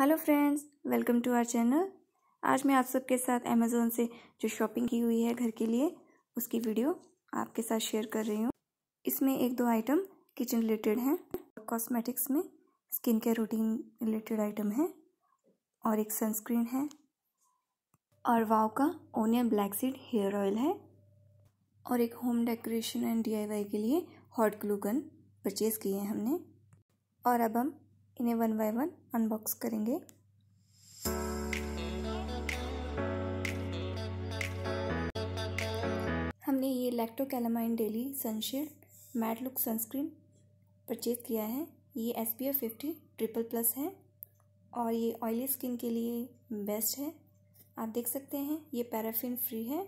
hello friends welcome to our channel आज मैं आप सबके साथ अमेज़ोन से जो शॉपिंग की हुई है घर के लिए उसकी वीडियो आपके साथ शेयर कर रही हूँ इसमें एक दो आइटम किचन रिलेटेड हैं कॉस्मेटिक्स में skin care routine related item है और एक सनस्क्रीन है और वाव का onion black seed hair oil है और एक होम डेकोरेशन एंड डी के लिए हॉट ग्लू गन परचेज़ किए हैं हमने और अब हम इन्हें वन बाय वन अनबॉक्स करेंगे हमने ये Lacto Calamine daily sunshield matte look sunscreen purchase किया है ये S P F fifty triple plus है और ये ऑयली स्किन के लिए बेस्ट है आप देख सकते हैं ये पैराफिन फ्री है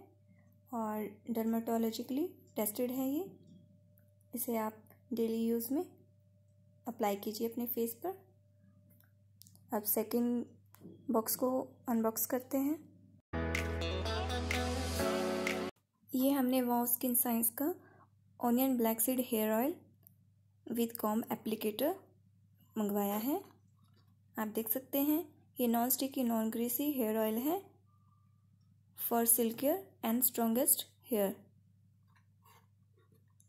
और डर्माटोलॉजिकली टेस्टेड है ये इसे आप डेली यूज़ में अप्लाई कीजिए अपने फेस पर अब सेकंड बॉक्स को अनबॉक्स करते हैं ये हमने वाओ स्किन साइंस का onion black seed hair oil with comb applicator मंगवाया है आप देख सकते हैं ये non sticky non greasy hair oil है for silkier and strongest hair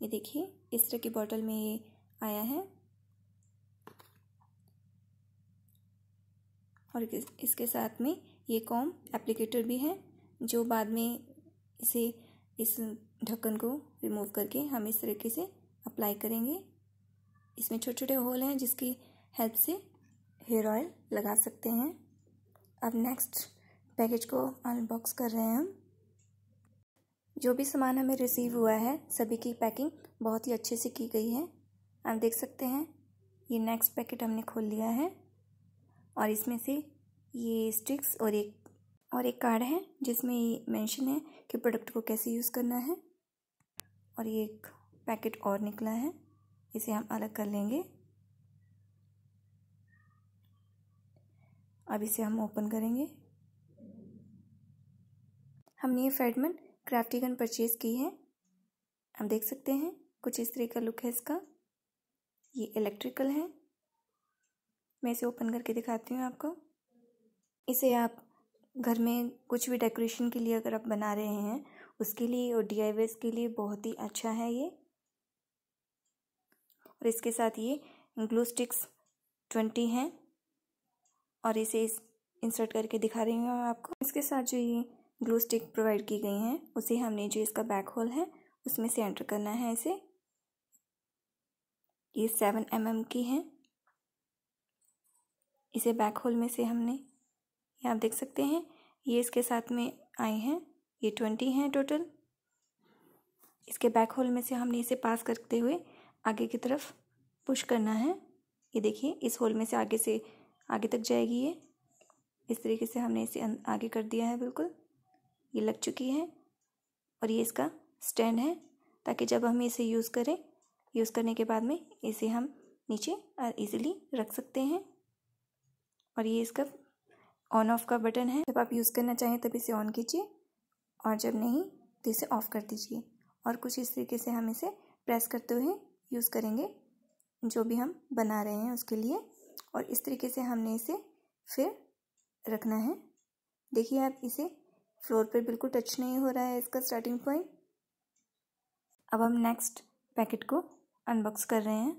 ये देखिए इस तरह की बॉटल में ये आया है और इसके साथ में ये कॉम एप्लीकेटर भी है जो बाद में इसे इस ढक्कन को रिमूव करके हम इस तरीके से अप्लाई करेंगे इसमें छोटे छोटे होल हैं जिसकी हेल्प से हेयर ऑयल लगा सकते हैं अब नेक्स्ट पैकेज को अनबॉक्स कर रहे हैं हम जो भी सामान हमें रिसीव हुआ है सभी की पैकिंग बहुत ही अच्छे से की गई है आप देख सकते हैं ये नेक्स्ट पैकेट हमने खोल लिया है और इसमें से ये स्टिक्स और एक और एक कार्ड है जिसमें ये मेंशन है कि प्रोडक्ट को कैसे यूज़ करना है और ये एक पैकेट और निकला है इसे हम अलग कर लेंगे अब इसे हम ओपन करेंगे हमने ये फेडमन क्राफ्टी गन परचेज़ की है हम देख सकते हैं कुछ इस तरह का लुक है इसका ये इलेक्ट्रिकल है मैं इसे ओपन करके दिखाती हूँ आपको इसे आप घर में कुछ भी डेकोरेशन के लिए अगर आप बना रहे हैं उसके लिए और डी के लिए बहुत ही अच्छा है ये और इसके साथ ये ग्लू स्टिक्स ट्वेंटी हैं और इसे इस इंसर्ट करके दिखा रही हूँ आपको इसके साथ जो ये ग्लू स्टिक प्रोवाइड की गई हैं उसे हमने जो इसका बैक होल है उसमें से एंटर करना है इसे ये सेवन एम की हैं इसे बैक होल में से हमने ये आप देख सकते हैं ये इसके साथ में आए हैं ये ट्वेंटी हैं टोटल इसके बैक होल में से हमने इसे पास करते हुए आगे की तरफ पुश करना है ये देखिए इस होल में से आगे से आगे तक जाएगी ये इस तरीके से हमने इसे आगे कर दिया है बिल्कुल ये लग चुकी है और ये इसका स्टैंड है ताकि जब हम इसे यूज़ करें यूज़ करने के बाद में इसे हम नीचे इजीली रख सकते हैं और ये इसका ऑन ऑफ का बटन है जब आप यूज़ करना चाहें तब इसे ऑन कीजिए और जब नहीं तो इसे ऑफ़ कर दीजिए और कुछ इस तरीके से हम इसे प्रेस करते हुए यूज़ करेंगे जो भी हम बना रहे हैं उसके लिए और इस तरीके से हमने इसे फिर रखना है देखिए आप इसे फ्लोर पर बिल्कुल टच नहीं हो रहा है इसका स्टार्टिंग पॉइंट अब हम नेक्स्ट पैकेट को अनबॉक्स कर रहे हैं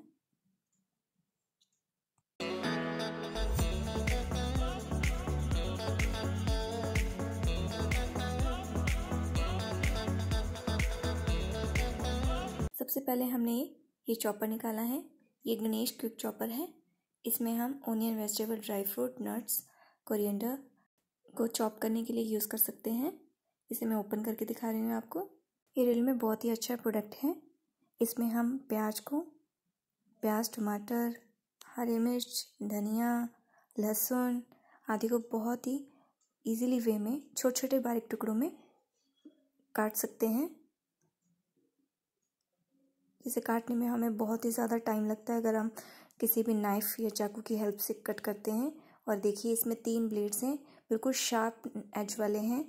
सबसे पहले हमने ये चॉपर निकाला है ये गणेश क्विक चॉपर है इसमें हम onion vegetable dry fruit nuts coriander को चॉप करने के लिए यूज़ कर सकते हैं इसे मैं ओपन करके दिखा रही हूँ आपको ये रियल में बहुत ही अच्छा प्रोडक्ट है इसमें हम प्याज को प्याज टमाटर हरी मिर्च धनिया लहसुन आदि को बहुत ही इजीली वे में छोटे छोटे बारीक टुकड़ों में काट सकते हैं इसे काटने में हमें बहुत ही ज़्यादा टाइम लगता है अगर हम किसी भी नाइफ़ या चाकू की हेल्प से कट करते हैं और देखिए इसमें तीन ब्लेड्स हैं बिल्कुल शार्प एज वाले हैं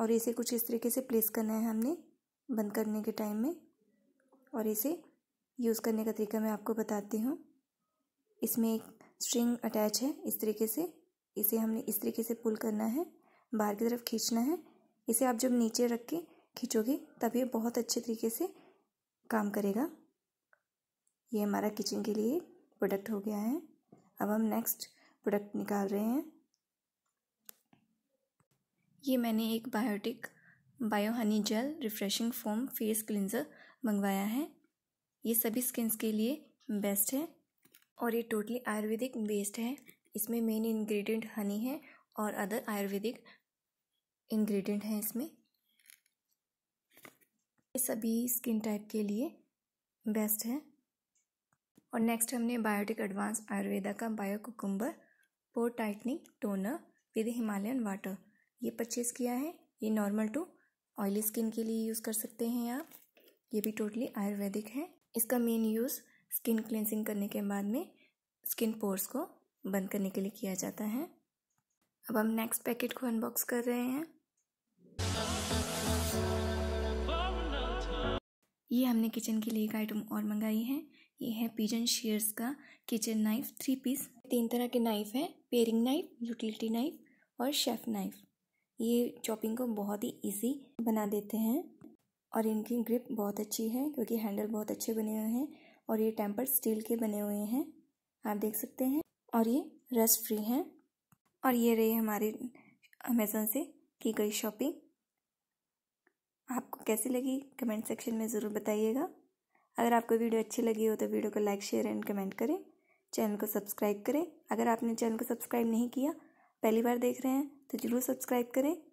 और इसे कुछ इस तरीके से प्लेस करना है हमने बंद करने के टाइम में और इसे यूज़ करने का तरीका मैं आपको बताती हूँ इसमें एक स्ट्रिंग अटैच है इस तरीके से इसे हमने इस तरीके से पुल करना है बाहर की तरफ खींचना है इसे आप जब नीचे रख के खींचोगे तब ये बहुत अच्छे तरीके से काम करेगा ये हमारा किचन के लिए प्रोडक्ट हो गया है अब हम नेक्स्ट प्रोडक्ट निकाल रहे हैं ये मैंने एक Biotique bio honey gel refreshing foam face cleanser मंगवाया है ये सभी स्किन्स के लिए बेस्ट है और ये टोटली आयुर्वेदिक बेस्ड है इसमें मेन इंग्रेडिएंट हनी है और अदर आयुर्वेदिक इंग्रेडिएंट हैं इसमें ये सभी स्किन टाइप के लिए बेस्ट है और नेक्स्ट हमने बायोटिक एडवांस आयुर्वेदा का bio cucumber pore tightening toner with Himalayan water ये परचेज़ किया है ये नॉर्मल टू ऑयली स्किन के लिए यूज़ कर सकते हैं आप ये भी टोटली आयुर्वेदिक है इसका मेन यूज़ स्किन क्लेंसिंग करने के बाद में स्किन पोर्स को बंद करने के लिए किया जाता है अब हम नेक्स्ट पैकेट को अनबॉक्स कर रहे हैं ये हमने किचन के लिए एक आइटम और मंगाई है ये है पिजन शेयर्स का किचन नाइफ थ्री पीस तीन तरह के नाइफ़ हैं पेरिंग नाइफ यूटिलिटी नाइफ और शेफ़ नाइफ ये चॉपिंग को बहुत ही इजी बना देते हैं और इनकी ग्रिप बहुत अच्छी है क्योंकि हैंडल बहुत अच्छे बने हुए हैं और ये टेम्पर स्टील के बने हुए हैं आप देख सकते हैं और ये रस्ट फ्री हैं और ये रही हमारी अमेज़ोन से की गई शॉपिंग आपको कैसी लगी कमेंट सेक्शन में ज़रूर बताइएगा अगर आपको वीडियो अच्छी लगी हो तो वीडियो को लाइक शेयर एंड कमेंट करें चैनल को सब्सक्राइब करें अगर आपने चैनल को सब्सक्राइब नहीं किया पहली बार देख रहे हैं तो ज़रूर सब्सक्राइब करें